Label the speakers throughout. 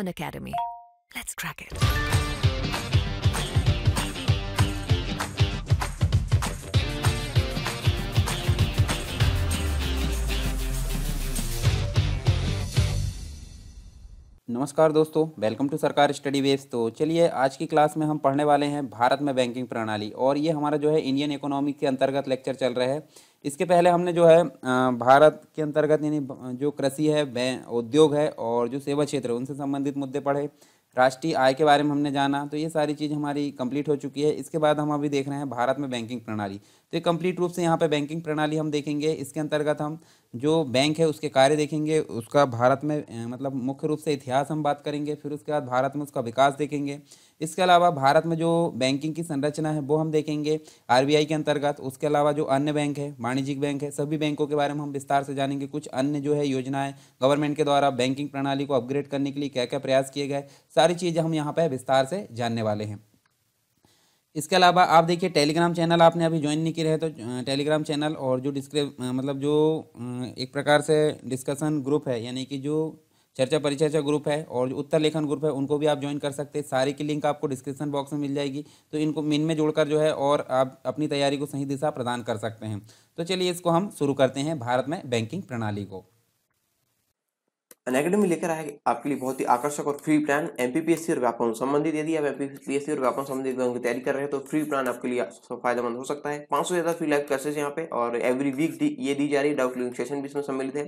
Speaker 1: Khan Academy.
Speaker 2: Let's crack it. नमस्कार दोस्तों welcome to Sarkar study base तो चलिए आज की क्लास में हम पढ़ने वाले हैं भारत में बैंकिंग प्रणाली और ये हमारा जो है इंडियन इकोनॉमिक के अंतर्गत लेक्चर चल रहा है इसके पहले हमने जो है भारत के अंतर्गत यानी जो कृषि है उद्योग है और जो सेवा क्षेत्र है उनसे संबंधित मुद्दे पढ़े राष्ट्रीय आय के बारे में हमने जाना तो ये सारी चीज़ हमारी कंप्लीट हो चुकी है इसके बाद हम अभी देख रहे हैं भारत में बैंकिंग प्रणाली तो ये कंप्लीट रूप से यहाँ पे बैंकिंग प्रणाली हम देखेंगे इसके अंतर्गत हम जो बैंक है उसके कार्य देखेंगे उसका भारत में मतलब मुख्य रूप से इतिहास हम बात करेंगे फिर उसके बाद भारत में उसका विकास देखेंगे इसके अलावा भारत में जो बैंकिंग की संरचना है वो हम देखेंगे आरबीआई के अंतर्गत उसके अलावा जो अन्य बैंक है वाणिज्यिक बैंक है सभी बैंकों के बारे में हम विस्तार से जानेंगे कुछ अन्य जो है योजनाएं गवर्नमेंट के द्वारा बैंकिंग प्रणाली को अपग्रेड करने के लिए क्या क्या प्रयास किए गए सारी चीज़ें हम यहाँ पर विस्तार से जानने वाले हैं इसके अलावा आप देखिए टेलीग्राम चैनल आपने अभी ज्वाइन नहीं किया है तो टेलीग्राम चैनल और जो डिस्क्रिप मतलब जो एक प्रकार से डिस्कशन ग्रुप है यानी कि जो चर्चा परिचर्चा ग्रुप है और जो उत्तर लेखन ग्रुप है उनको भी आप ज्वाइन कर सकते हैं सारी की लिंक आपको डिस्क्रिप्शन बॉक्स में मिल जाएगी तो इनको मिन में जोड़कर जो है और आप अपनी तैयारी को सही दिशा प्रदान कर सकते हैं तो चलिए इसको हम शुरू करते हैं
Speaker 1: भारत में बैंकिंग प्रणाली को अनएकेडमी लेकर आए आपके लिए बहुत ही आकर्षक और फ्री प्लान एमपीपीएससी और व्यापार संबंधित यदि आप एमपीपीएससी और व्यापार संबंधित एग्जाम की तैयारी कर रहे हैं तो फ्री प्लान आपके लिए फायदेमंद हो सकता है पांच सौ ज्यादा फ्री लाइव क्लासेस यहाँ पे और एवरी वीक ये दी जा रही है डाउट क्लियरिंग सेशन भी इसमें सम्मिलित है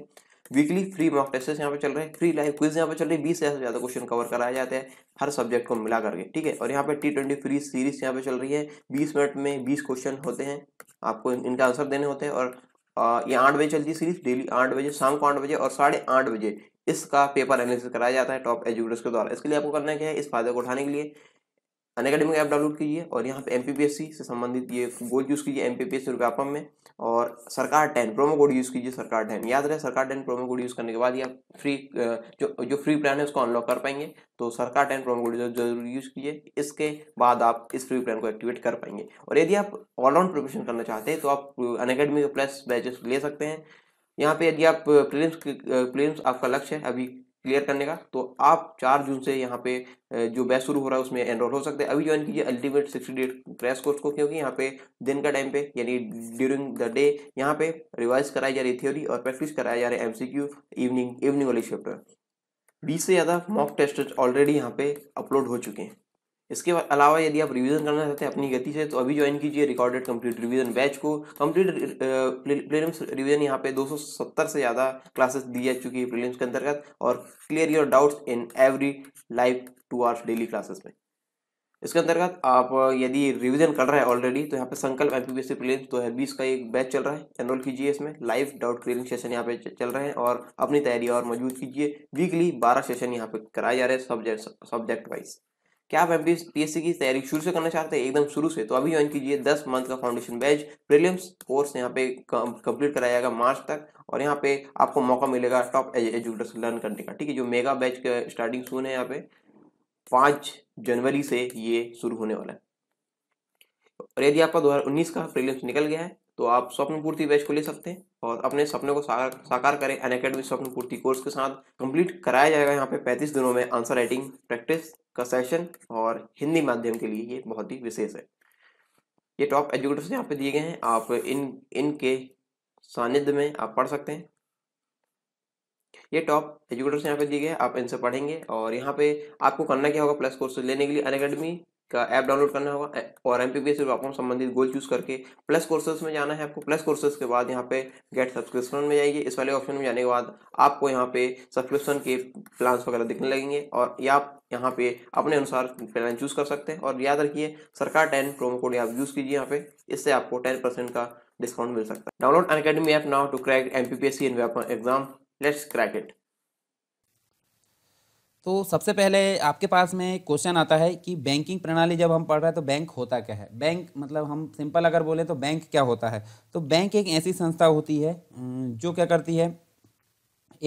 Speaker 1: वीकली फ्री मॉक टेस्ट यहाँ पे चल रहे हैं फ्री लाइव क्विज यहाँ पे चल रही है बीस से ज्यादा क्वेश्चन कवर कराया जाता है हर सब्जेक्ट को मिला करके ठीक है और यहाँ पे टी ट्वेंटी फ्री सीरीज यहाँ पे चल रही है बीस मिनट में बीस क्वेश्चन होते हैं आपको इनका आंसर देने होते हैं और ये आठ बजे चलती है सीरीज डेली आठ बजे शाम को आठ बजे और साढ़े आठ बजे इसका पेपर एनालिसिस कराया जाता है टॉप एजुकेटर्स के द्वारा इसके लिए आपको करना क्या है इस फायदे को उठाने के लिए अन अकेडमिक ऐप डाउनलोड कीजिए और यहाँ पे एम से संबंधित ये गोल यूज़ कीजिए एम पी पी में और सरकार टेन प्रोमो कोड यूज़ कीजिए सरकार टेन याद रहे सरकार टेन प्रोमो कोड यूज़ करने के बाद ये आप फ्री जो जो फ्री प्लान है उसको अनलॉक कर पाएंगे तो सरकार टेन प्रोमो कोड जरूर यूज़ कीजिए इसके बाद आप इस फ्री प्लान को एक्टिवेट कर पाएंगे और यदि आप ऑलराउंड प्रिपरेशन करना चाहते हैं तो आप अन प्लस बैचेस ले सकते हैं यहाँ पे यदि आप प्रीलिम्स प्रीलिम्स आपका लक्ष्य है अभी क्लियर करने का तो आप चार जून से यहाँ पे जो बैच शुरू हो रहा है उसमें एनरोल हो सकते हैं अभी ज्वाइन कीजिए ultimate sixty date crash course को क्योंकि यहाँ पे दिन का टाइम पे यानी ड्यूरिंग द डे यहाँ पे रिवाइज कराई जा रही थ्योरी और प्रैक्टिस कराया जा रहा है एमसीक्यू इवनिंग इवनिंग वाली शिफ्ट बीस से ज़्यादा मॉक टेस्ट ऑलरेडी यहाँ पे अपलोड हो चुके हैं इसके अलावा यदि आप रिवीजन करना चाहते हैं अपनी गति से तो अभी ज्वाइन कीजिए रिकॉर्डेड कंप्लीट रिवीजन बैच को कंप्लीट प्रीलिम्स रिवीजन यहाँ पे 270 से ज़्यादा क्लासेस दी जा चुकी है प्रीलिम्स के अंतर्गत और clear your doubts in every live two hours daily classes में इसके अंतर्गत आप uh, यदि रिविजन कर रहे हैं ऑलरेडी तो यहाँ पे संकल्प एम पी बी प्लेन दो हज़ार बीस का एक बैच चल रहा है एनरोल कीजिए इसमें लाइव डाउट क्लियरिंग सेशन यहाँ पे चल रहे हैं और अपनी तैयारी और मजबूत कीजिए वीकली बारह सेशन यहाँ पे कराए जा रहे हैं सब्जेक्ट सब्जेक्ट वाइज क्या आप एम पी की तैयारी शुरू से करना चाहते हैं एकदम शुरू से तो अभी ज्वाइन कीजिए दस मंथ का फाउंडेशन बैच प्रीलिम्स कोर्स यहाँ पे कंप्लीट कराया जाएगा मार्च तक और यहाँ पे आपको मौका मिलेगा टॉप एजुकेटर से लर्न करने का ठीक है जो मेगा बैच का स्टार्टिंग सुन है यहाँ पे पाँच जनवरी से ये शुरू होने वाला है और यदि आपका दो का प्रीलिम्स निकल गया है तो आप स्वप्न पूर्ति बैच को ले सकते हैं और अपने सपने को साकार साकार करें अन अकेडमी स्वप्न पूर्ति कोर्स के साथ कंप्लीट कराया जाएगा यहाँ पे 35 दिनों में आंसर राइटिंग प्रैक्टिस का सेशन और हिंदी माध्यम के लिए ये बहुत ही विशेष है ये टॉप एजुकेटर्स यहाँ पे दिए गए हैं आप इन इनके सानिध्य में आप पढ़ सकते हैं ये टॉप एजुकेटर्स यहाँ पे दिए गए आप इनसे पढ़ेंगे और यहाँ पे आपको करना क्या होगा प्लस कोर्स लेने के लिए अन का ऐप डाउनलोड करना होगा और एम पी संबंधित गोल चूज करके प्लस कोर्सेज में जाना है आपको प्लस कोर्सेज के बाद यहाँ पे गेट सब्सक्रिप्शन में जाइए इस वाले ऑप्शन में जाने के बाद आपको यहाँ पे सब्सक्रिप्शन के प्लान वगैरह दिखने लगेंगे और या आप यहाँ पे अपने अनुसार प्लान चूज कर सकते हैं और याद रखिए सरकार टेन प्रोमो कोड आप यूज कीजिए यहाँ पे इससे आपको टेन परसेंट का डिस्काउंट मिल सकता है download Unacademy app now to crack M P P S C exam let's crack it
Speaker 2: तो सबसे पहले आपके पास में क्वेश्चन आता है कि बैंकिंग प्रणाली जब हम पढ़ रहे हैं तो बैंक होता क्या है बैंक मतलब हम सिंपल अगर बोले तो बैंक क्या होता है तो बैंक एक ऐसी संस्था होती है जो क्या करती है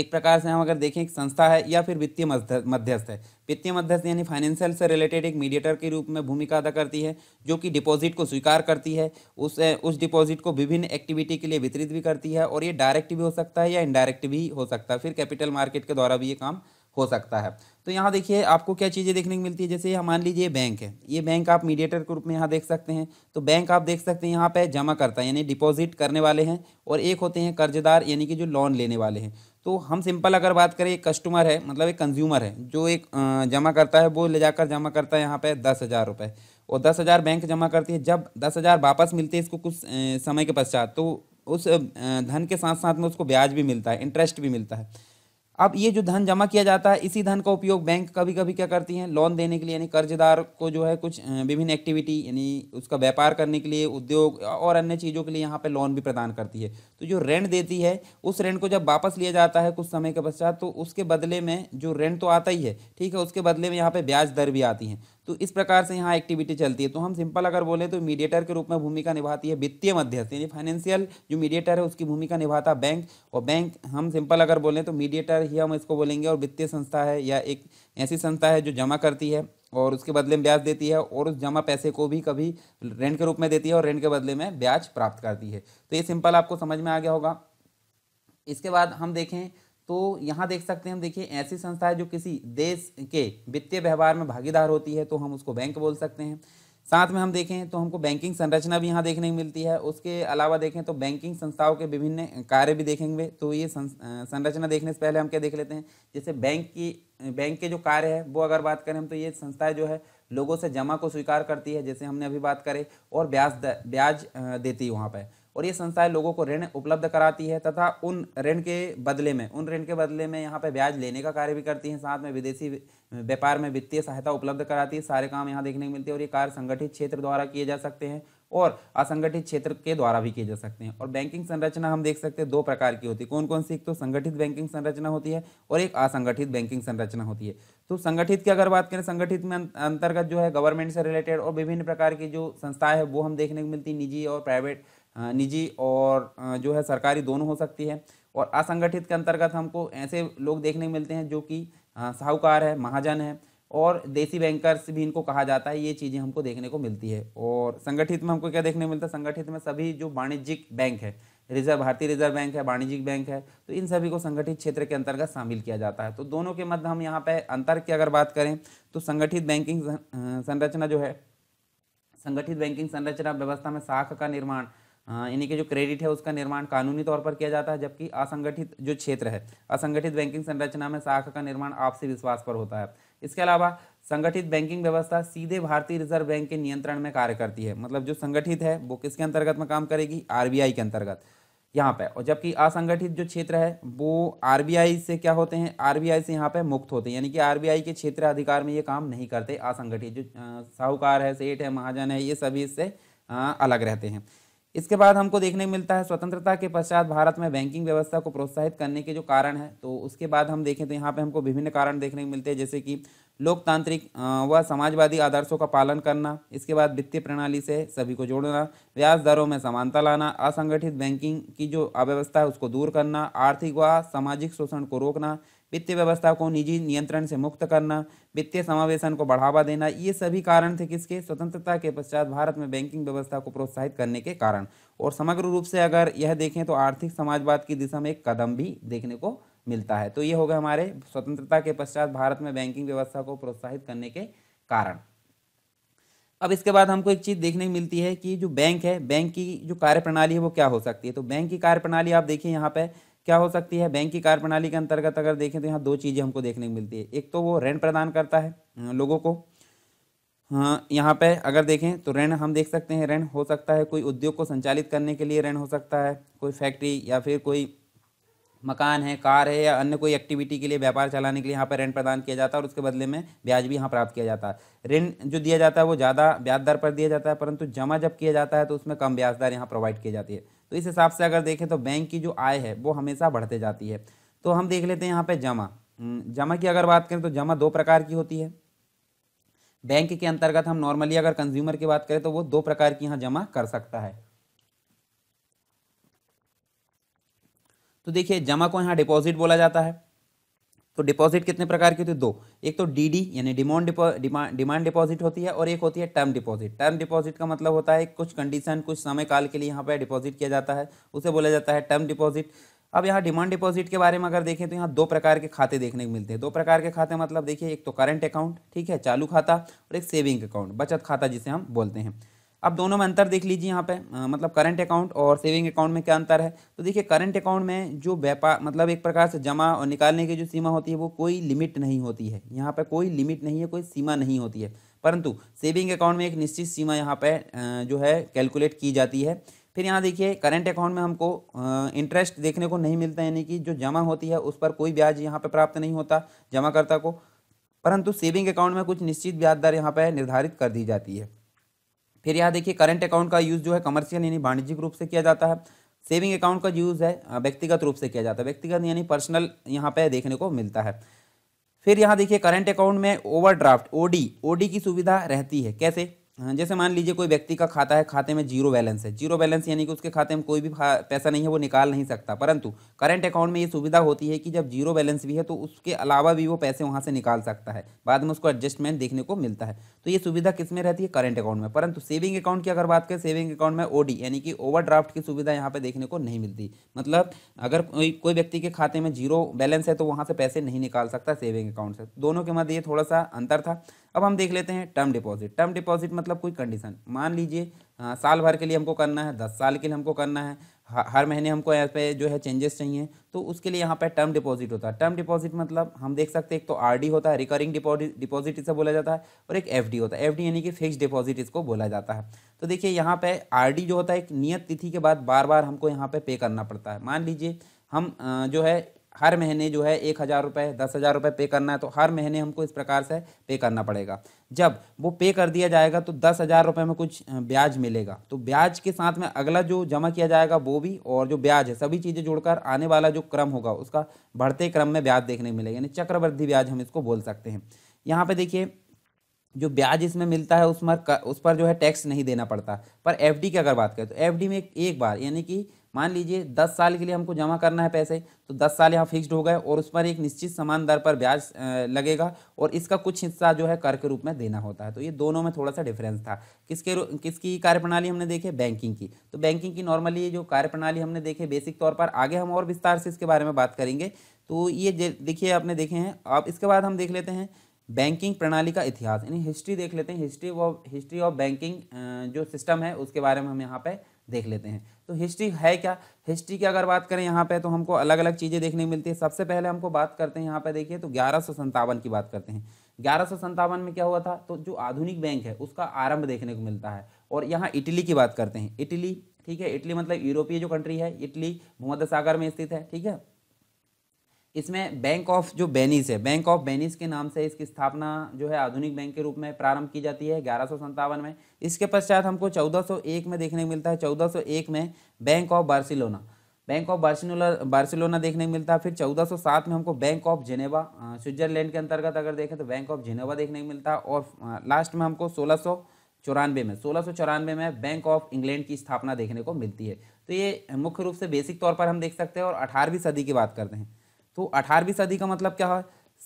Speaker 2: एक प्रकार से हम अगर देखें एक संस्था है या फिर वित्तीय मध्यस्थ है वित्तीय मध्यस्थ यानी फाइनेंशियल से रिलेटेड एक मीडिएटर के रूप में भूमिका अदा करती है जो कि डिपॉजिट को स्वीकार करती है उस उस डिपॉजिट को विभिन्न एक्टिविटी के लिए वितरित भी करती है और ये डायरेक्ट भी हो सकता है या इनडायरेक्ट भी हो सकता है फिर कैपिटल मार्केट के द्वारा भी ये काम हो सकता है तो यहाँ देखिए आपको क्या चीज़ें देखने को मिलती है जैसे मान लीजिए बैंक है ये बैंक आप मीडिएटर के रूप में यहाँ देख सकते हैं तो बैंक आप देख सकते हैं यहाँ पे जमा करता है यानी डिपॉजिट करने वाले हैं और एक होते हैं कर्जदार यानी कि जो लोन लेने वाले हैं तो हम सिंपल अगर बात करें एक कस्टमर है मतलब एक कंज्यूमर है जो एक जमा करता है वो ले जाकर जमा करता है यहाँ पे दस हज़ार रुपये और दस हज़ार बैंक जमा करती है जब दस हज़ार वापस मिलते हैं इसको कुछ समय के पश्चात तो उस धन के साथ साथ में उसको ब्याज भी मिलता है इंटरेस्ट भी मिलता है अब ये जो धन जमा किया जाता है इसी धन का उपयोग बैंक कभी कभी क्या करती हैं लोन देने के लिए यानी कर्जदार को जो है कुछ विभिन्न एक्टिविटी यानी उसका व्यापार करने के लिए उद्योग और अन्य चीज़ों के लिए यहाँ पे लोन भी प्रदान करती है तो जो रेंट देती है उस रेंट को जब वापस लिया जाता है कुछ समय के पश्चात तो उसके बदले में जो रेंट तो आता ही है ठीक है उसके बदले में यहाँ पर ब्याज दर भी आती हैं तो इस प्रकार से यहाँ एक्टिविटी चलती है तो हम सिंपल अगर बोले तो मीडिएटर के रूप में भूमिका निभाती है वित्तीय मध्यस्थ यानी फाइनेंशियल जो मीडिएटर है उसकी भूमिका निभाता बैंक और बैंक हम सिंपल अगर बोलें तो मीडिएटर ही हम इसको बोलेंगे और वित्तीय संस्था है या एक ऐसी संस्था है जो जमा करती है और उसके बदले में ब्याज देती है और उस जमा पैसे को भी कभी रेंट के रूप में देती है और रेंट के बदले में ब्याज प्राप्त करती है तो ये सिंपल आपको समझ में आ गया होगा इसके बाद हम देखें तो यहाँ देख सकते हैं हम देखिए ऐसी संस्थाएं जो किसी देश के वित्तीय व्यवहार में भागीदार होती है तो हम उसको बैंक बोल सकते हैं साथ में हम देखें तो हमको बैंकिंग संरचना भी यहाँ देखने को मिलती है उसके अलावा देखें तो बैंकिंग संस्थाओं के विभिन्न कार्य भी देखेंगे तो ये संरचना देखने से पहले हम क्या देख लेते हैं जैसे बैंक की बैंक के जो कार्य है वो अगर बात करें हम तो ये संस्थाएं जो है लोगों से जमा को स्वीकार करती है जैसे हमने अभी बात करें और ब्याज ब्याज देती है वहाँ पर और ये संस्थाएं लोगों को ऋण उपलब्ध कराती है तथा उन ऋण के बदले में उन ऋण के बदले में यहाँ पे ब्याज लेने का कार्य भी करती हैं साथ में विदेशी व्यापार में वित्तीय सहायता उपलब्ध कराती है सारे काम यहाँ देखने को मिलते हैं और ये कार्य संगठित क्षेत्र द्वारा किए जा सकते हैं और असंगठित क्षेत्र के द्वारा भी किए जा सकते हैं और बैंकिंग संरचना हम देख सकते हैं दो प्रकार की होती है कौन कौन सी एक तो संगठित बैंकिंग संरचना होती है और एक असंगठित बैंकिंग संरचना होती है तो संगठित की अगर बात करें संगठित में अं-, अंतर्गत जो है गवर्नमेंट से रिलेटेड और विभिन्न प्रकार की जो संस्थाएं है वो हम देखने को मिलती निजी और प्राइवेट निजी और जो है सरकारी दोनों हो सकती है और असंगठित के अंतर्गत हमको ऐसे लोग देखने मिलते हैं जो कि साहूकार है महाजन है और देसी बैंकर्स भी इनको कहा जाता है ये चीज़ें हमको देखने को मिलती है और संगठित में हमको क्या देखने मिलता है संगठित में सभी जो वाणिज्यिक बैंक है रिजर्व भारतीय रिजर्व बैंक है वाणिज्यिक बैंक है तो इन सभी को संगठित क्षेत्र के अंतर्गत शामिल किया जाता है तो दोनों के मध्य हम यहाँ पे अंतर की अगर बात करें तो संगठित बैंकिंग संरचना जो है संगठित बैंकिंग संरचना व्यवस्था में शाख का निर्माण इन्हीं हाँ, के जो क्रेडिट है उसका निर्माण कानूनी तौर पर किया जाता है जबकि असंगठित जो क्षेत्र है असंगठित बैंकिंग संरचना में शाखा का निर्माण आपसी विश्वास पर होता है इसके अलावा संगठित बैंकिंग व्यवस्था सीधे भारतीय रिजर्व बैंक के नियंत्रण में कार्य करती है मतलब जो संगठित है वो किसके अंतर्गत में काम करेगी आर के अंतर्गत यहाँ पे और जबकि असंगठित जो क्षेत्र है वो आर से क्या होते हैं आर से यहाँ पे मुक्त होते हैं यानी कि आर के क्षेत्र अधिकार में ये काम नहीं करते असंगठित जो साहूकार है सेठ है महाजन है ये सभी इससे अलग रहते हैं इसके बाद हमको देखने मिलता है स्वतंत्रता के पश्चात भारत में बैंकिंग व्यवस्था को प्रोत्साहित करने के जो कारण है तो उसके बाद हम देखें तो यहाँ पे हमको विभिन्न कारण देखने को मिलते हैं जैसे कि लोकतांत्रिक व समाजवादी आदर्शों का पालन करना इसके बाद वित्तीय प्रणाली से सभी को जोड़ना ब्याज दरों में समानता लाना असंगठित बैंकिंग की जो अव्यवस्था है उसको दूर करना आर्थिक व सामाजिक शोषण को रोकना वित्तीय व्यवस्था को निजी नियंत्रण से मुक्त करना वित्तीय समावेशन को बढ़ावा देना ये सभी कारण थे किसके स्वतंत्रता के पश्चात भारत में बैंकिंग व्यवस्था को प्रोत्साहित करने के कारण और समग्र रूप से अगर यह देखें तो आर्थिक समाजवाद की दिशा में एक कदम भी देखने को मिलता है तो ये हो गए हमारे स्वतंत्रता के पश्चात भारत में बैंकिंग व्यवस्था को प्रोत्साहित करने के कारण अब इसके बाद हमको एक चीज़ देखने मिलती है कि जो बैंक है बैंक की जो कार्यप्रणाली है वो क्या हो सकती है तो बैंक की कार्यप्रणाली आप देखिए यहाँ पे क्या हो सकती है बैंक की कार्य प्रणाली के अंतर्गत अगर देखें तो यहाँ दो चीज़ें हमको देखने को मिलती है एक तो वो ऋण प्रदान करता है लोगों को हाँ यहाँ पे अगर देखें तो ऋण हम देख सकते हैं ऋण हो सकता है कोई उद्योग को संचालित करने के लिए ऋण हो सकता है कोई फैक्ट्री या फिर कोई मकान है कार है या अन्य कोई एक्टिविटी के लिए व्यापार चलाने के लिए यहाँ पर ऋण प्रदान किया जाता है और उसके बदले में ब्याज भी यहाँ प्राप्त किया जाता है ऋण जो दिया जाता है वो ज़्यादा ब्याज दर पर दिया जाता है परंतु जमा जब किया जाता है तो उसमें कम ब्याज दर यहाँ प्रोवाइड की जाती है तो इस हिसाब से अगर देखें तो बैंक की जो आय है वो हमेशा बढ़ते जाती है तो हम देख लेते हैं यहाँ पे जमा हम्म, जमा की अगर बात करें तो जमा दो प्रकार की होती है बैंक के अंतर्गत हम नॉर्मली अगर कंज्यूमर की बात करें तो वो दो प्रकार की यहाँ जमा कर सकता है तो देखिए जमा को यहाँ डिपॉजिट बोला जाता है तो डिपॉजिट कितने प्रकार की होती है दो एक तो डीडी यानी डिमांड डिमांड डिपॉजिट होती है और एक होती है टर्म डिपॉजिट टर्म डिपॉजिट का मतलब होता है कुछ कंडीशन कुछ समय काल के लिए यहाँ पर डिपॉजिट किया जाता है उसे बोला जाता है टर्म डिपॉजिट अब यहाँ डिमांड डिपॉजिट के बारे में अगर देखें तो यहाँ दो प्रकार के खाते देखने को मिलते हैं दो प्रकार के खाते मतलब देखिए एक तो करंट अकाउंट ठीक है चालू खाता और एक सेविंग अकाउंट बचत खाता जिसे हम बोलते हैं अब दोनों में अंतर देख लीजिए यहाँ पे मतलब करंट अकाउंट और सेविंग अकाउंट में क्या अंतर है तो देखिए करंट अकाउंट में जो व्यापार मतलब एक प्रकार से जमा और निकालने की जो सीमा होती है वो कोई लिमिट नहीं होती है यहाँ पर कोई लिमिट नहीं है कोई सीमा नहीं होती है परंतु सेविंग अकाउंट में एक निश्चित सीमा यहाँ पर जो है कैलकुलेट की जाती है फिर यहाँ देखिए करंट अकाउंट में हमको इंटरेस्ट देखने को नहीं मिलता यानी कि जो जमा होती है उस पर कोई ब्याज यहाँ पर प्राप्त नहीं होता जमाकर्ता को परंतु सेविंग अकाउंट में कुछ निश्चित ब्याज दर यहाँ पर निर्धारित कर दी जाती है फिर यहाँ देखिए करंट अकाउंट का यूज़ जो है कमर्शियल यानी वाणिज्यिक रूप से किया जाता है सेविंग अकाउंट का यूज़ है व्यक्तिगत रूप से किया जाता है व्यक्तिगत यानी पर्सनल यहाँ पे देखने को मिलता है फिर यहाँ देखिए करंट अकाउंट में ओवरड्राफ्ट ओडी ओडी की सुविधा रहती है कैसे हाँ, जैसे मान लीजिए कोई व्यक्ति का खाता है खाते में जीरो बैलेंस है जीरो बैलेंस यानी कि उसके खाते में कोई भी पैसा नहीं है वो निकाल नहीं सकता परंतु करंट अकाउंट में ये सुविधा होती है कि जब जीरो बैलेंस भी है तो उसके अलावा भी वो पैसे वहाँ से निकाल सकता है बाद में उसको एडजस्टमेंट देखने को मिलता है तो ये सुविधा किस में रहती है करंट अकाउंट में परंतु सेविंग अकाउंट की अगर बात करें सेविंग अकाउंट में ओडी यानी कि ओवर की सुविधा यहाँ पर देखने को नहीं मिलती मतलब अगर कोई व्यक्ति के खाते में जीरो बैलेंस है तो वहाँ से पैसे नहीं निकाल सकता सेविंग अकाउंट से दोनों के मध्य ये थोड़ा सा अंतर था अब हम देख लेते हैं टर्म डिपॉजिट टर्म डिपॉजिट मतलब कोई कंडीशन मान लीजिए हाँ, साल भर के लिए हमको करना है दस साल के लिए हमको करना है हर महीने हमको यहाँ पे जो है चेंजेस चाहिए तो उसके लिए यहाँ पे टर्म डिपॉजिट होता है टर्म डिपॉजिट मतलब हम देख सकते हैं एक तो आरडी होता है रिकरिंग डिपॉजिट इसे बोला जाता है और एक एफडी होता है एफडी यानी कि फिक्स डिपॉजिट इसको बोला जाता है तो देखिए यहाँ पे आरडी जो होता है एक नियत तिथि के बाद बार बार हमको यहाँ पे पे करना पड़ता है मान लीजिए हम जो है हर महीने जो है एक हज़ार रुपये दस हज़ार रुपये पे करना है तो हर महीने हमको इस प्रकार से पे करना पड़ेगा जब वो पे कर दिया जाएगा तो दस हज़ार रुपये में कुछ ब्याज मिलेगा तो ब्याज के साथ में अगला जो जमा किया जाएगा वो भी और जो ब्याज है सभी चीज़ें जुड़कर आने वाला जो क्रम होगा उसका बढ़ते क्रम में ब्याज देखने को मिलेगा यानी चक्रवृद्धि ब्याज हम इसको बोल सकते हैं यहाँ पर देखिए जो ब्याज इसमें मिलता है उस पर उस पर जो है टैक्स नहीं देना पड़ता पर एफडी की अगर बात करें तो एफडी में एक बार यानी कि मान लीजिए दस साल के लिए हमको जमा करना है पैसे तो दस साल यहाँ फिक्स्ड हो गए और उस पर एक निश्चित समान दर पर ब्याज लगेगा और इसका कुछ हिस्सा जो है कर के रूप में देना होता है तो ये दोनों में थोड़ा सा डिफरेंस था किसके किसकी कार्यप्रणाली हमने देखे बैंकिंग की तो बैंकिंग की नॉर्मली जो कार्यप्रणाली हमने देखे बेसिक तौर पर आगे हम और विस्तार से इसके बारे में बात करेंगे तो ये देखिए आपने देखे हैं अब इसके बाद हम देख लेते हैं बैंकिंग प्रणाली का इतिहास यानी हिस्ट्री देख लेते हैं history of history of banking जो सिस्टम है उसके बारे में हम यहाँ पर देख लेते हैं तो हिस्ट्री है क्या हिस्ट्री की अगर बात करें यहाँ पे तो हमको अलग अलग चीज़ें देखने मिलती है सबसे पहले हमको बात करते हैं यहाँ पे देखिए तो ग्यारह की बात करते हैं ग्यारह में क्या हुआ था तो जो आधुनिक बैंक है उसका आरंभ देखने को मिलता है और यहाँ इटली की बात करते हैं इटली ठीक है इटली मतलब यूरोपीय जो कंट्री है इटली भूमध्य सागर में स्थित है ठीक है इसमें बैंक ऑफ जो बेनिस है बैंक ऑफ बेनिस के नाम से इसकी स्थापना जो है आधुनिक बैंक के रूप में प्रारंभ की जाती है ग्यारह में इसके पश्चात हमको 1401 में देखने को मिलता है 1401 में bank of Barcelona bank of Barcelona Barcelona देखने को मिलता है फिर 1407 में हमको बैंक ऑफ जेनेवा स्विट्जरलैंड के अंतर्गत अगर देखें तो बैंक ऑफ जेनेवा देखने को मिलता है और लास्ट में हमको सोलह चौरानवे में सोलह सौ चौरानवे में बैंक ऑफ इंग्लैंड की स्थापना देखने को मिलती है तो ये मुख्य रूप से बेसिक तौर पर हम देख सकते हैं और अठारहवीं सदी की बात करते हैं तो अठारहवीं सदी का मतलब क्या है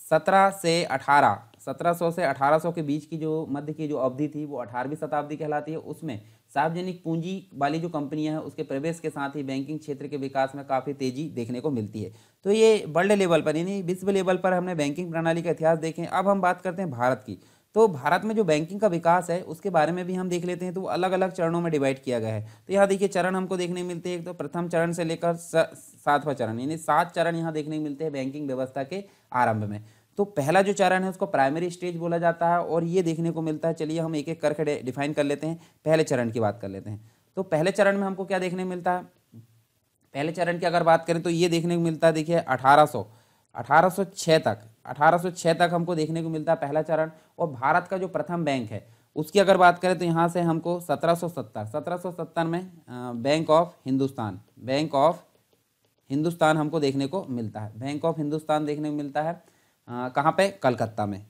Speaker 2: सत्रह से अठारह सत्रह सौ से अठारह सौ के बीच की जो मध्य की जो अवधि थी वो अठारहवीं शताब्दी कहलाती है उसमें सार्वजनिक पूंजी वाली जो कंपनियां हैं उसके प्रवेश के साथ ही बैंकिंग क्षेत्र के विकास में काफ़ी तेजी देखने को मिलती है तो ये वर्ल्ड लेवल पर यानी विश्व लेवल पर हमने बैंकिंग प्रणाली का इतिहास देखें अब हम बात करते हैं भारत की तो भारत में जो बैंकिंग का विकास है उसके बारे में भी हम देख लेते हैं तो अलग अलग चरणों में डिवाइड किया गया है तो यहाँ देखिए चरण हमको देखने मिलते हैं एक तो प्रथम चरण से लेकर सातवां चरण यानी सात चरण यहाँ देखने मिलते हैं बैंकिंग व्यवस्था के आरंभ में तो पहला जो चरण है उसको प्राइमरी स्टेज बोला जाता है और ये देखने को मिलता है चलिए हम एक एक करके डिफाइन कर लेते हैं पहले चरण की बात कर लेते हैं तो पहले चरण में हमको क्या देखने मिलता है पहले चरण की अगर बात करें तो ये देखने को मिलता है देखिए 1800 1806 तक 1806 तक हमको देखने को मिलता है पहला चरण और भारत का जो प्रथम बैंक है उसकी अगर बात करें तो यहाँ से हमको 1770 1770 में bank of Hindustan bank of Hindustan हमको देखने को मिलता है बैंक ऑफ हिंदुस्तान देखने को मिलता है कहाँ पे कलकत्ता में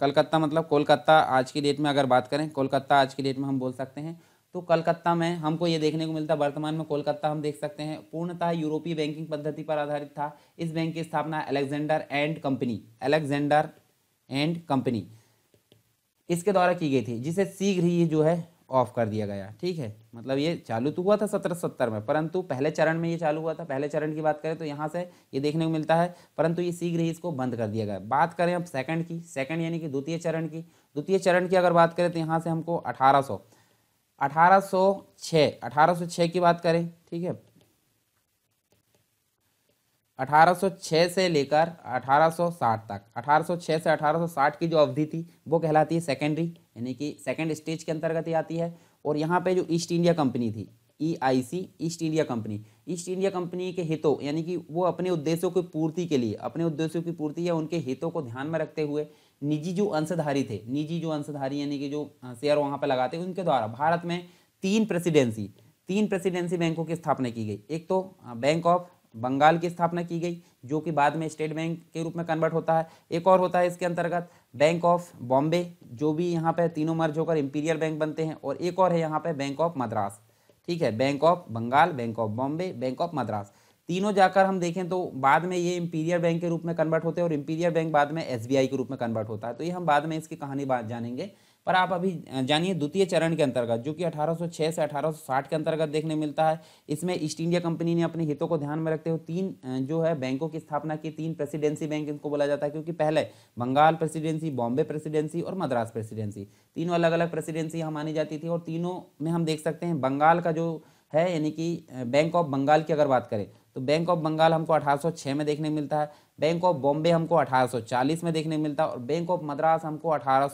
Speaker 2: कलकत्ता मतलब कोलकाता आज की डेट में अगर बात करें कोलकाता आज की डेट में हम बोल सकते हैं तो कलकत्ता में हमको ये देखने को मिलता वर्तमान में कोलकाता हम देख सकते हैं पूर्णतः यूरोपीय बैंकिंग पद्धति पर आधारित था इस बैंक की स्थापना Alexander and company Alexander and company इसके द्वारा की गई थी जिसे शीघ्र ही जो है ऑफ कर दिया गया ठीक है मतलब ये चालू तो हुआ था सत्रह सत्तर में परंतु पहले चरण में ये चालू हुआ था पहले चरण की बात करें तो यहाँ से ये देखने को मिलता है परंतु ये शीघ्र ही इसको बंद कर दिया गया बात करें अब सेकंड की सेकंड यानी कि द्वितीय चरण की द्वितीय चरण की अगर बात करें तो यहाँ से हमको अठारह 1806 सौ की बात करें ठीक है 1806 से लेकर 1860 तक 1806 से 1860 की जो अवधि थी वो कहलाती है सेकेंडरी यानी कि सेकेंड स्टेज के अंतर्गत ही आती है और यहाँ पे जो ईस्ट इंडिया कंपनी थी E I C East India Company East India Company के हितों यानी कि वो अपने उद्देश्यों की पूर्ति के लिए अपने उद्देश्यों की पूर्ति या उनके हितों को ध्यान में रखते हुए निजी जो अंशधारी थे निजी जो अंशधारी यानी कि जो शेयर वहाँ पर लगाते उनके द्वारा भारत में तीन प्रेसिडेंसी तीन प्रेसिडेंसी बैंकों की स्थापना की गई एक तो बैंक ऑफ बंगाल की स्थापना की गई जो कि बाद में स्टेट बैंक के रूप में कन्वर्ट होता है एक और होता है इसके अंतर्गत बैंक ऑफ बॉम्बे जो भी यहाँ पर तीनों मर्ज होकर इम्पीरियल बैंक बनते हैं और एक और है यहाँ पर बैंक ऑफ मद्रास ठीक है bank of Bengal bank of Bombay bank of Madras तीनों जाकर हम देखें तो बाद में ये इंपीरियर बैंक के रूप में कन्वर्ट होते हैं और इंपीरियर बैंक बाद में एस के रूप में कन्वर्ट होता है तो ये हम बाद में इसकी कहानी बात जानेंगे पर आप अभी जानिए द्वितीय चरण के अंतर्गत जो कि 1806 से 1860 के अंतर्गत देखने मिलता है इसमें ईस्ट इंडिया कंपनी ने अपने हितों को ध्यान में रखते हुए तीन जो है बैंकों की स्थापना की तीन प्रेसिडेंसी बैंक इनको बोला जाता है क्योंकि पहले बंगाल प्रेसिडेंसी बॉम्बे प्रेसिडेंसी और मद्रास प्रेसिडेंसी तीनों अलग अलग प्रेसिडेंसी यहाँ मानी जाती थी और तीनों में हम देख सकते हैं बंगाल का जो है यानी कि बैंक ऑफ बंगाल की अगर बात करें तो बैंक ऑफ बंगाल हमको 1806 में देखने मिलता है बैंक ऑफ बॉम्बे हमको 1840 में देखने मिलता है और बैंक ऑफ मद्रास हमको अठारह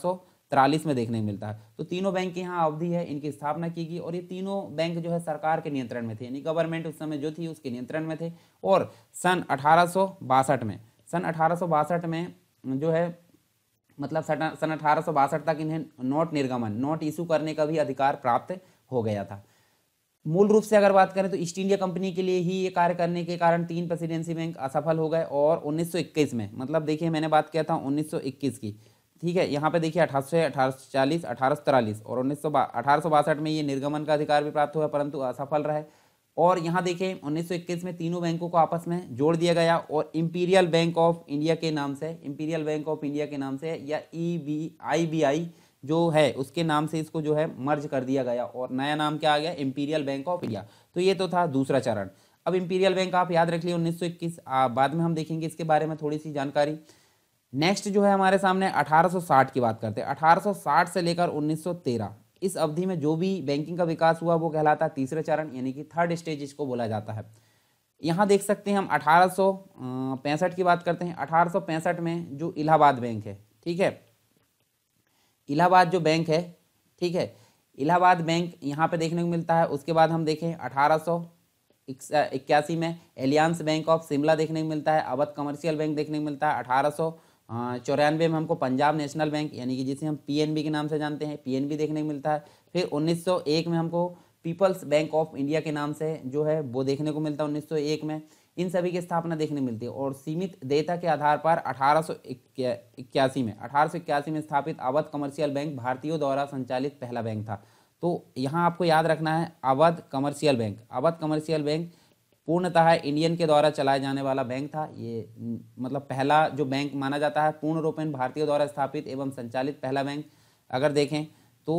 Speaker 2: में देखने मिलता है तो तीनों बैंक की यहाँ अवधि है इनकी स्थापना की गई और ये तीनों बैंक जो है सरकार के नियंत्रण में थे यानी गवर्नमेंट उस समय जो थी उसके नियंत्रण में थे और सन अठारह में सन अठारह में जो है मतलब सन अठारह तक इन्हें नोट निर्गमन नोट इशू करने का भी अधिकार प्राप्त हो गया था मूल रूप से अगर बात करें तो ईस्ट इंडिया कंपनी के लिए ही ये कार्य करने के कारण तीन प्रेसिडेंसी बैंक असफल हो गए और 1921 में मतलब देखिए मैंने बात किया था 1921 की ठीक है यहाँ पे देखिए अठारह सौ अठारह और उन्नीस सौ में ये निर्गमन का अधिकार भी प्राप्त हुआ परंतु असफल रहे और यहाँ देखिए 1921 में तीनों बैंकों को आपस में जोड़ दिया गया और इम्पीरियल बैंक ऑफ इंडिया के नाम से इम्पीरियल बैंक ऑफ इंडिया के नाम से या ई बी आई बी आई जो है उसके नाम से इसको जो है मर्ज कर दिया गया और नया नाम क्या आ गया इम्पीरियल बैंक ऑफ इंडिया तो ये तो था दूसरा चरण अब इम्पीरियल बैंक आप याद रख लिए उन्नीस बाद में हम देखेंगे इसके बारे में थोड़ी सी जानकारी नेक्स्ट जो है हमारे सामने 1860 की बात करते हैं 1860 से लेकर 1913 इस अवधि में जो भी बैंकिंग का विकास हुआ वो कहलाता है तीसरे चरण यानी कि थर्ड स्टेज इसको बोला जाता है यहाँ देख सकते हैं हम अठारह की बात करते हैं अठारह में जो इलाहाबाद बैंक है ठीक है इलाहाबाद जो बैंक है ठीक है इलाहाबाद बैंक यहाँ पे देखने को मिलता है उसके बाद हम देखें अठारह इक्यासी में एलियांस बैंक ऑफ शिमला देखने को मिलता है अवध कमर्शियल बैंक देखने को मिलता है अठारह चौरानवे में हमको पंजाब नेशनल बैंक यानी कि जिसे हम पीएनबी के नाम से जानते हैं पीएनबी देखने को मिलता है फिर 1901 में हमको पीपल्स बैंक ऑफ इंडिया के नाम से जो है वो देखने को मिलता है 1901 में इन सभी की स्थापना देखने मिलती है और सीमित देयता के आधार पर अठारह में अठारह में स्थापित अवध कमर्शियल बैंक भारतीयों द्वारा संचालित पहला बैंक था तो यहाँ आपको याद रखना है Awadh commercial bank Awadh commercial bank पूर्णतः इंडियन के द्वारा चलाया जाने वाला बैंक था ये मतलब पहला जो बैंक माना जाता है पूर्ण रूपेण भारतीय द्वारा स्थापित एवं संचालित पहला बैंक अगर देखें तो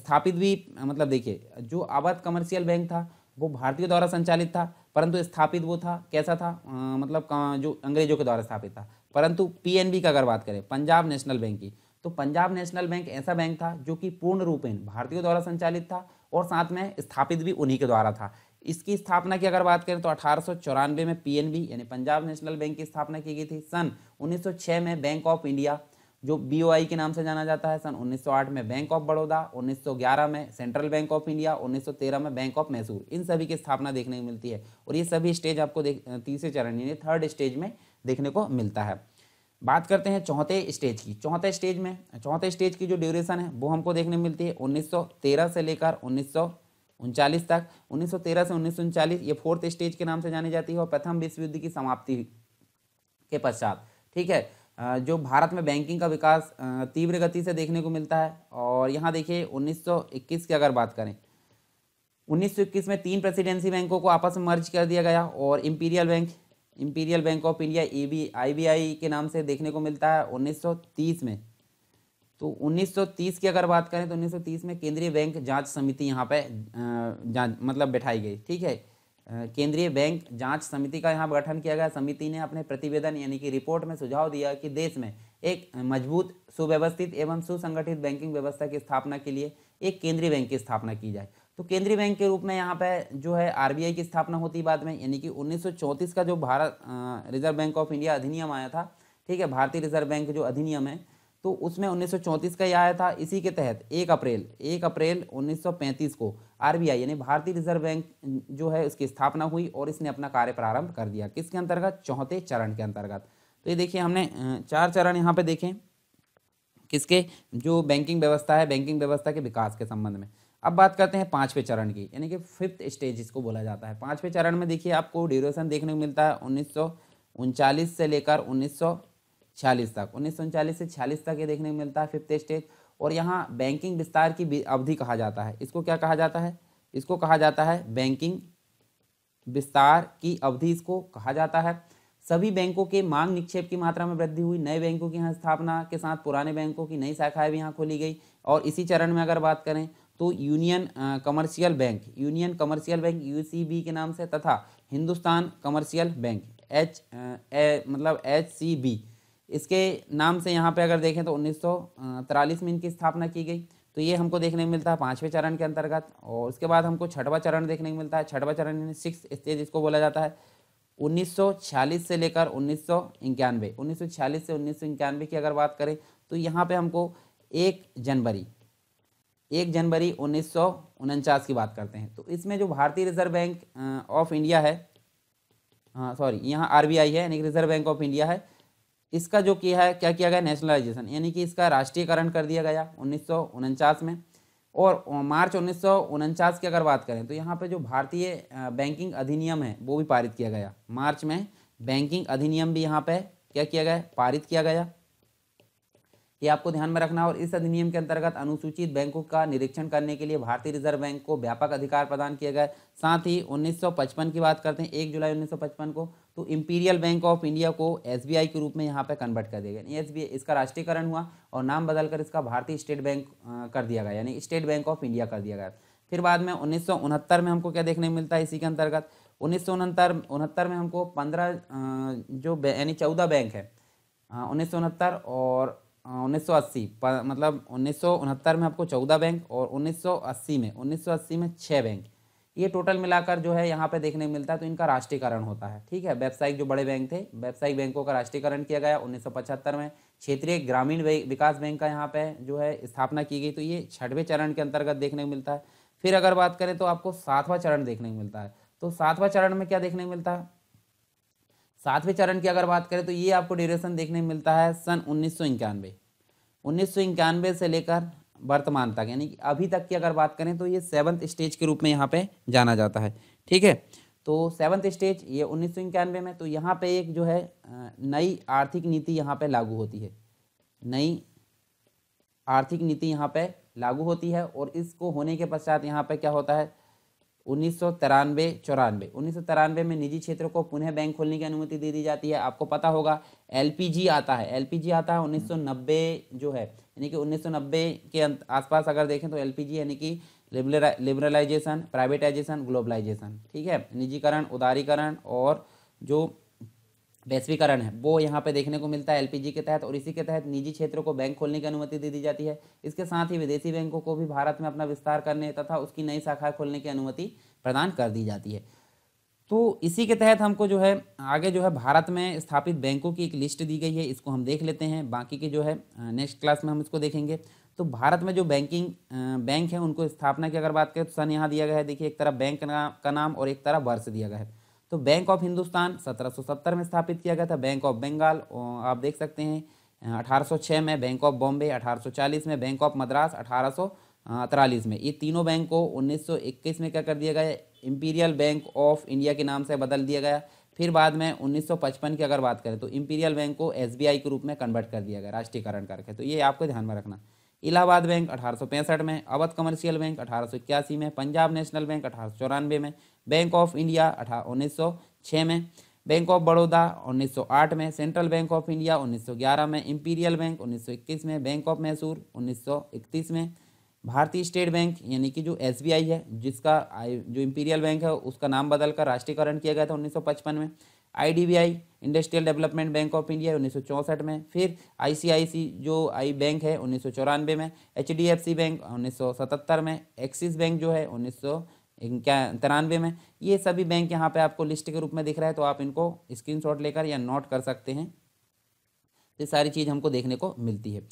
Speaker 2: स्थापित भी मतलब देखिए जो अवध कमर्शियल बैंक था वो भारतीय द्वारा संचालित था परंतु स्थापित वो था कैसा था आ, मतलब जो अंग्रेजों के द्वारा स्थापित था परंतु पीएनबी का अगर बात करें पंजाब नेशनल बैंक की तो पंजाब नेशनल बैंक ऐसा बैंक था जो कि पूर्ण रूपेण भारतीयों द्वारा संचालित था और साथ में स्थापित भी उन्हीं के द्वारा था इसकी स्थापना की अगर बात करें तो अठारह में पी यानी पंजाब नेशनल बैंक की स्थापना की गई थी सन उन्नीस में बैंक ऑफ इंडिया जो बी के नाम से जाना जाता है सन 1908 में बैंक ऑफ बड़ौदा 1911 में सेंट्रल बैंक ऑफ इंडिया 1913 में बैंक ऑफ मैसूर इन सभी की स्थापना देखने को मिलती है और ये सभी स्टेज आपको तीसरे चरण यानी थर्ड स्टेज में देखने को मिलता है बात करते हैं चौथे स्टेज की चौथे स्टेज में चौथे स्टेज की जो ड्यूरेशन है वो हमको देखने मिलती है उन्नीस से लेकर उन्नीस तक 1913 से उन्नीस ये फोर्थ स्टेज के नाम से जानी जाती है और प्रथम विश्व युद्ध की समाप्ति के पश्चात ठीक है जो भारत में बैंकिंग का विकास तीव्र गति से देखने को मिलता है और यहाँ देखिए 1921 की अगर बात करें 1921 में तीन प्रेसिडेंसी बैंकों को आपस में मर्ज कर दिया गया और imperial bank imperial bank of India E B I B I के नाम से देखने को मिलता है 1930 में तो 1930 की अगर बात करें तो 1930 में केंद्रीय बैंक जांच समिति यहाँ पर जाँच मतलब बैठाई गई ठीक है केंद्रीय बैंक जांच समिति का यहाँ गठन किया गया समिति ने अपने प्रतिवेदन यानी कि रिपोर्ट में सुझाव दिया कि देश में एक मजबूत सुव्यवस्थित एवं सुसंगठित बैंकिंग व्यवस्था की स्थापना के लिए एक केंद्रीय बैंक की स्थापना की जाए तो केंद्रीय बैंक के रूप में यहाँ पे जो है आर की स्थापना होती बाद में यानी कि उन्नीस का जो Bharat reserve bank of India अधिनियम आया था ठीक है भारतीय रिजर्व बैंक जो अधिनियम है तो उसमें 1934 का यह आया था इसी के तहत एक अप्रैल एक अप्रैल 1935 को आरबीआई यानी भारतीय रिजर्व बैंक जो है उसकी स्थापना हुई और इसने अपना कार्य प्रारंभ कर दिया किसके अंतर्गत चौथे चरण के अंतर्गत तो ये देखिए हमने चार चरण यहाँ पे देखें किसके जो बैंकिंग व्यवस्था है बैंकिंग व्यवस्था के विकास के संबंध में अब बात करते हैं पाँचवें चरण की यानी कि फिफ्थ स्टेज इसको बोला जाता है पाँचवें चरण में देखिए आपको ड्यूरेशन देखने को मिलता है उन्नीस से लेकर उन्नीस छियालीस तक उन्नीस से छियालीस तक ये देखने को मिलता है फिफ्थ स्टेज और यहाँ बैंकिंग विस्तार की अवधि कहा जाता है इसको क्या कहा जाता है इसको कहा जाता है बैंकिंग विस्तार की अवधि इसको कहा जाता है सभी बैंकों के मांग निक्षेप की मात्रा में वृद्धि हुई नए बैंकों की यहाँ स्थापना के साथ पुराने बैंकों की नई शाखाएं भी यहाँ खोली गई और इसी चरण में अगर बात करें तो union commercial bank union commercial bank U के नाम से तथा Hindustan commercial bank H A, मतलब एच सी बी इसके नाम से यहाँ पे अगर देखें तो उन्नीस में इनकी स्थापना की गई तो ये हमको देखने को मिलता है पाँचवें चरण के अंतर्गत और उसके बाद हमको छठवा चरण देखने को मिलता है छठवा चरण सिक्स स्टेज इसको बोला जाता है 1946 से लेकर उन्नीस सौ से उन्नीस की अगर बात करें तो यहाँ पे हमको एक जनवरी एक जनवरी उन्नीस की बात करते हैं तो इसमें जो भारतीय रिजर्व बैंक ऑफ इंडिया है हाँ सॉरी यहाँ आर है यानी रिजर्व बैंक ऑफ इंडिया है इसका जो किया है क्या किया गया नेशनलाइजेशन यानी कि इसका राष्ट्रीयकरण कर दिया गया उन्नीस में और मार्च उन्नीस की अगर बात करें तो यहाँ पर जो भारतीय बैंकिंग अधिनियम है वो भी पारित किया गया मार्च में बैंकिंग अधिनियम भी यहाँ पे क्या किया गया पारित किया गया ये आपको ध्यान में रखना और इस अधिनियम के अंतर्गत अनुसूचित बैंकों का निरीक्षण करने के लिए भारतीय रिजर्व बैंक को व्यापक अधिकार प्रदान किया गया साथ ही 1955 की बात करते हैं 1 जुलाई 1955 को तो इम्पीरियल बैंक ऑफ इंडिया को एस के रूप में यहाँ पर कन्वर्ट कर दिया गया एस बी इसका राष्ट्रीयकरण हुआ और नाम बदलकर इसका भारतीय स्टेट बैंक कर दिया गया यानी स्टेट बैंक ऑफ इंडिया कर दिया गया फिर बाद में उन्नीस में हमको क्या देखने मिलता है इसी के अंतर्गत उन्नीस सौ उनहत्तर में हमको पंद्रह जो यानी चौदह बैंक है उन्नीस और उन्नीस सौ अस्सी मतलब उन्नीस में आपको चौदह बैंक और उन्नीस सौ अस्सी में उन्नीस सौ अस्सी में छः बैंक ये टोटल मिलाकर जो है यहाँ पे देखने मिलता है तो इनका राष्ट्रीयकरण होता है ठीक है व्यावसायिक जो बड़े बैंक थे व्यावसायिक बैंकों का राष्ट्रीयकरण किया गया उन्नीस में क्षेत्रीय ग्रामीण विकास बैंक का यहाँ पे जो है स्थापना की गई तो ये छठवें चरण के अंतर्गत देखने को मिलता है फिर अगर बात करें तो आपको सातवां चरण देखने को मिलता है तो सातवां चरण में क्या देखने को मिलता है सातवें चरण की अगर बात करें तो ये आपको ड्यूरेशन देखने मिलता है सन उन्नीस सौ से लेकर वर्तमान तक यानी कि अभी तक की अगर बात करें तो ये सेवन्थ स्टेज के रूप में यहाँ पे जाना जाता है ठीक है तो सेवन्थ स्टेज ये उन्नीस सौ इक्यानवे में तो यहाँ पे एक जो है नई आर्थिक नीति यहाँ पे लागू होती है नई आर्थिक नीति यहाँ पे लागू होती है और इसको होने के पश्चात यहाँ पे क्या होता है उन्नीस सौ तिरानवे चौरानवे उन्नीस सौ तिरानवे में निजी क्षेत्र को पुनः बैंक खोलने की अनुमति दे दी जाती है आपको पता होगा एलपीजी आता है एलपीजी आता है 1990 जो है यानी कि 1990 के अं-, आसपास अगर देखें तो एलपीजी यानी कि लिबरलाइजेशन प्राइवेटाइजेशन ग्लोबलाइजेशन ठीक है निजीकरण उदारीकरण और जो वैश्वीकरण है वो यहाँ पे देखने को मिलता है एलपीजी के तहत और इसी के तहत निजी क्षेत्रों को बैंक खोलने की अनुमति दे दी जाती है इसके साथ ही विदेशी बैंकों को भी भारत में अपना विस्तार करने तथा उसकी नई शाखा खोलने की अनुमति प्रदान कर दी जाती है तो इसी के तहत हमको जो है आगे जो है भारत में स्थापित बैंकों की एक लिस्ट दी गई है इसको हम देख लेते हैं बाकी के जो है नेक्स्ट क्लास में हम इसको देखेंगे तो भारत में जो बैंकिंग बैंक है उनको स्थापना की अगर बात करें तो सन यहाँ दिया गया है देखिए एक तरफ बैंक का नाम और एक तरफ वर्ष दिया गया है तो बैंक ऑफ हिंदुस्तान 1770 में स्थापित किया गया था बैंक ऑफ बंगाल आप देख सकते हैं 1806 में बैंक ऑफ बॉम्बे 1840 में बैंक ऑफ मद्रास अठारह में ये तीनों बैंक को 1921 में क्या कर दिया गया इंपीरियल बैंक ऑफ इंडिया के नाम से बदल दिया गया फिर बाद में 1955 की अगर बात करें तो इंपीरियल बैंक को आई के रूप में कन्वर्ट कर दिया गया राष्ट्रीयकरण करके तो ये आपको ध्यान में रखना इलाहाबाद बैंक अठारह में अवध कमर्शियल बैंक अठारह में पंजाब नेशनल बैंक अठारह में बैंक ऑफ इंडिया अठा उन्नीस में बैंक ऑफ बड़ौदा 1908 में सेंट्रल बैंक ऑफ इंडिया 1911 में इंपीरियल बैंक 1921 में बैंक ऑफ मैसूर 1931 में भारतीय स्टेट बैंक यानी कि जो एस है जिसका जो इंपीरियल बैंक है उसका नाम बदलकर राष्ट्रीयकरण किया गया था 1955 में IDBI industrial development bank of India उन्नीस में फिर आई जो आई बैंक है उन्नीस में एच बैंक उन्नीस में एक्सिस बैंक जो है उन्नीस क्या तिरानवे में ये सभी बैंक यहाँ पे आपको लिस्ट के रूप में दिख रहा है तो आप इनको स्क्रीनशॉट लेकर या नोट कर सकते हैं ये सारी चीज़ हमको देखने को मिलती है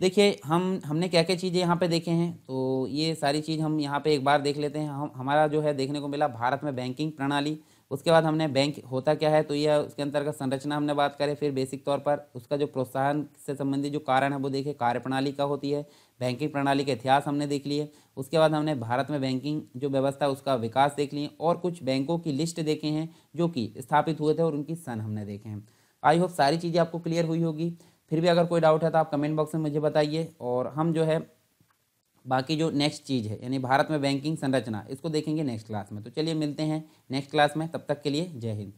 Speaker 2: देखिए हम हमने क्या क्या चीज़ें यहाँ पे देखे हैं तो ये सारी चीज़ हम यहाँ पे एक बार देख लेते हैं हम हमारा जो है देखने को मिला भारत में बैंकिंग प्रणाली उसके बाद हमने बैंक होता क्या है तो यह उसके अंतर्गत संरचना हमने बात करें फिर बेसिक तौर पर उसका जो प्रोत्साहन से संबंधित जो कारण है वो देखे कार्य प्रणाली का होती है बैंकिंग प्रणाली का इतिहास हमने देख लिए उसके बाद हमने भारत में बैंकिंग जो व्यवस्था उसका विकास देख लिए और कुछ बैंकों की लिस्ट देखे हैं जो कि स्थापित हुए थे और उनकी सन हमने देखे हैं आई होप सारी चीज़ें आपको क्लियर हुई होगी फिर भी अगर कोई डाउट है तो आप कमेंट बॉक्स में मुझे बताइए और हम जो है बाकी जो नेक्स्ट चीज़ है यानी भारत में बैंकिंग संरचना इसको देखेंगे नेक्स्ट क्लास में तो चलिए मिलते हैं नेक्स्ट क्लास में तब तक के लिए जय हिंद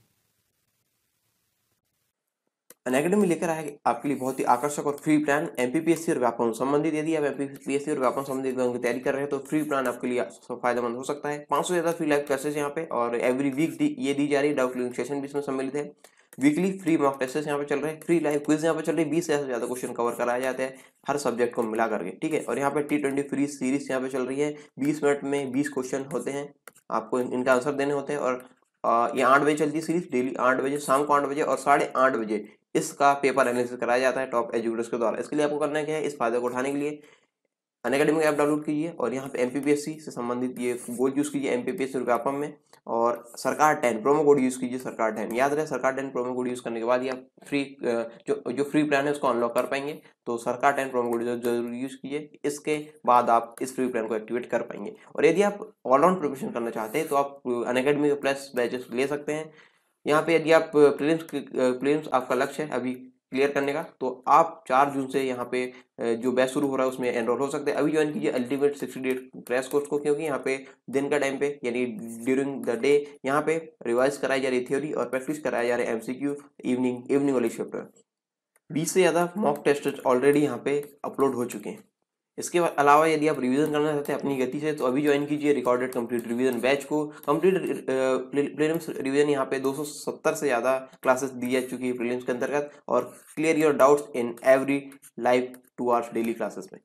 Speaker 1: अन लेकर आया आपके लिए बहुत ही आकर्षक और फ्री प्लान एमपीपीएससी और व्यापार संबंधित यदि आप एमपीपीएससी और व्यापार संबंधित एग्जाम की तैयारी कर रहे हैं तो फ्री प्लान आपके लिए फायदेमंद हो सकता है पाँच सौ ज्यादा फ्री लाइव क्लासेस यहाँ पे और एवरी वीक ये दी जा रही है डाउट सेशन भी इसमें सम्मिलित है वीकली फ्री मॉक टेस्ट यहाँ पे चल रहे हैं फ्री लाइव क्विज यहाँ पे चल रही है बीस से ज्यादा क्वेश्चन कवर कराए जाते हैं हर सब्जेक्ट को मिला करके ठीक है और यहाँ पे टी ट्वेंटी फ्री सीरीज यहाँ पे चल रही है बीस मिनट में बीस क्वेश्चन होते हैं आपको इनका आंसर देने होते हैं और ये आठ बजे चलती है सीरीज डेली आठ बजे शाम को आठ बजे और साढ़े आठ बजे इसका पेपर एनालिसिस कराया जाता है टॉप एजुकेटर्स के द्वारा इसके लिए आपको करना क्या है इस फायदे को उठाने के लिए अन अकेडमी ऐप डाउनलोड कीजिए और यहाँ पे एम से संबंधित ये गोल यूज़ कीजिए एम पी पी में और सरकार टेन प्रोमो कोड यूज़ कीजिए सरकार टेन याद रहे सरकार टेन प्रोमो कोड यूज़ करने के बाद ये आप फ्री जो जो फ्री प्लान है उसको अनलॉक कर पाएंगे तो सरकार टेन प्रोमो कोड जरूर यूज़ कीजिए इसके बाद आप इस फ्री प्लान को एक्टिवेट कर पाएंगे और यदि आप ऑलराउंड प्रिपरेशन करना चाहते हैं तो आप अन अकेडमी प्लस बैचेस ले सकते हैं यहाँ पे यदि आप प्रीलिम्स प्रीलिम्स आपका लक्ष्य है अभी क्लियर करने का तो आप चार जून से यहाँ पे जो बैच शुरू हो रहा है उसमें एनरोल हो सकते हैं अभी ज्वाइन कीजिए ultimate sixty date crash course को क्योंकि यहाँ पे दिन का टाइम पे यानी ड्यूरिंग द डे यहाँ पे रिवाइज कराई जा रही थ्योरी और प्रैक्टिस कराया जा रहा है एमसीक्यू इवनिंग इवनिंग वाली शिफ्ट बीस से ज़्यादा मॉक टेस्ट ऑलरेडी यहाँ पे अपलोड हो चुके हैं इसके अलावा यदि आप रिवीजन करना चाहते हैं अपनी गति से तो अभी ज्वाइन कीजिए रिकॉर्डेड कंप्लीट रिवीजन बैच को कंप्लीट प्रीलिम्स रिवीजन यहाँ पे 270 से ज़्यादा क्लासेस दी जा चुकी है प्रीलिम्स के अंतर्गत और clear your doubts in every live two hours daily classes में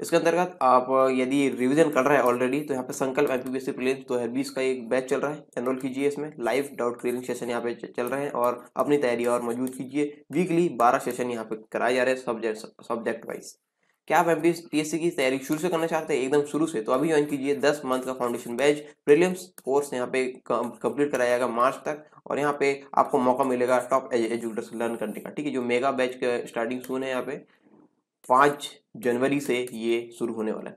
Speaker 1: इसके अंतर्गत आप uh, यदि रिविजन कर रहे हैं ऑलरेडी तो यहाँ पे संकल्प एम पी प्रीलिम्स दो हज़ार बीस का एक बैच चल रहा है एनरोल कीजिए इसमें लाइव डाउट क्लियरिंग सेशन यहाँ पे चल रहे हैं और अपनी तैयारी और मजबूत कीजिए वीकली बारह सेशन यहाँ पे कराए जा रहे हैं सब्जेक्ट सब्जेक्ट वाइज क्या आप एम पीएससी की तैयारी शुरू से करना चाहते हैं एकदम शुरू से तो अभी ज्वाइन कीजिए दस मंथ का फाउंडेशन बैच प्रीलिम्स कोर्स यहाँ पे कंप्लीट कराया जाएगा मार्च तक और यहाँ पे आपको मौका मिलेगा टॉप एजुकेटर्स लर्न करने का ठीक है जो मेगा बैच का स्टार्टिंग सुन है यहाँ पे पाँच जनवरी से ये शुरू होने वाला है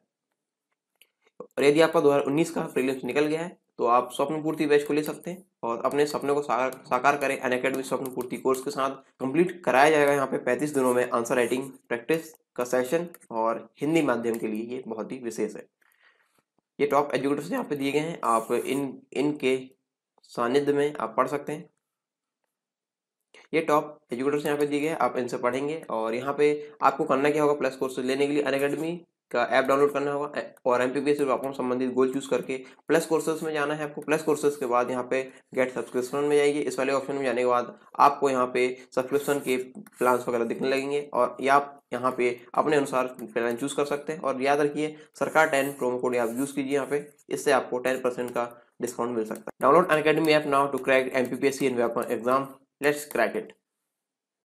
Speaker 1: और यदि आपका दो का प्रीलिम्स निकल गया है तो आप स्वप्न पूर्ति बैच को ले सकते हैं और अपने सपने को साकार करें अन अकेडमी स्वप्न पूर्ति कोर्स के साथ कंप्लीट कराया जाएगा यहाँ पे 35 दिनों में आंसर राइटिंग प्रैक्टिस का सेशन और हिंदी माध्यम के लिए ये बहुत ही विशेष है ये टॉप एजुकेटर्स यहाँ पे दिए गए हैं आप इन इनके सानिध्य में आप पढ़ सकते हैं ये टॉप एजुकेटर्स यहाँ पे दिए गए आप इनसे पढ़ेंगे और यहाँ पे आपको करना क्या होगा प्लस कोर्स लेने के लिए अन अकेडमी का ऐप डाउनलोड करना होगा और एम पी बी संबंधित गोल चूज करके प्लस कोर्सेज में जाना है आपको प्लस कोर्सेज के बाद यहाँ पे गेट सब्सक्रिप्शन में जाइए इस वाले ऑप्शन में जाने के बाद आपको यहाँ पे सब्सक्रिप्शन के प्लान्स वगैरह दिखने लगेंगे और या आप यहाँ पे अपने अनुसार प्लान चूज कर सकते हैं और याद रखिए सरकार टेन प्रोमो कोड आप यूज कीजिए यहाँ पे इससे आपको टेन परसेंट का डिस्काउंट मिल सकता है download Unacademy app now to crack M P P S C exam let's crack it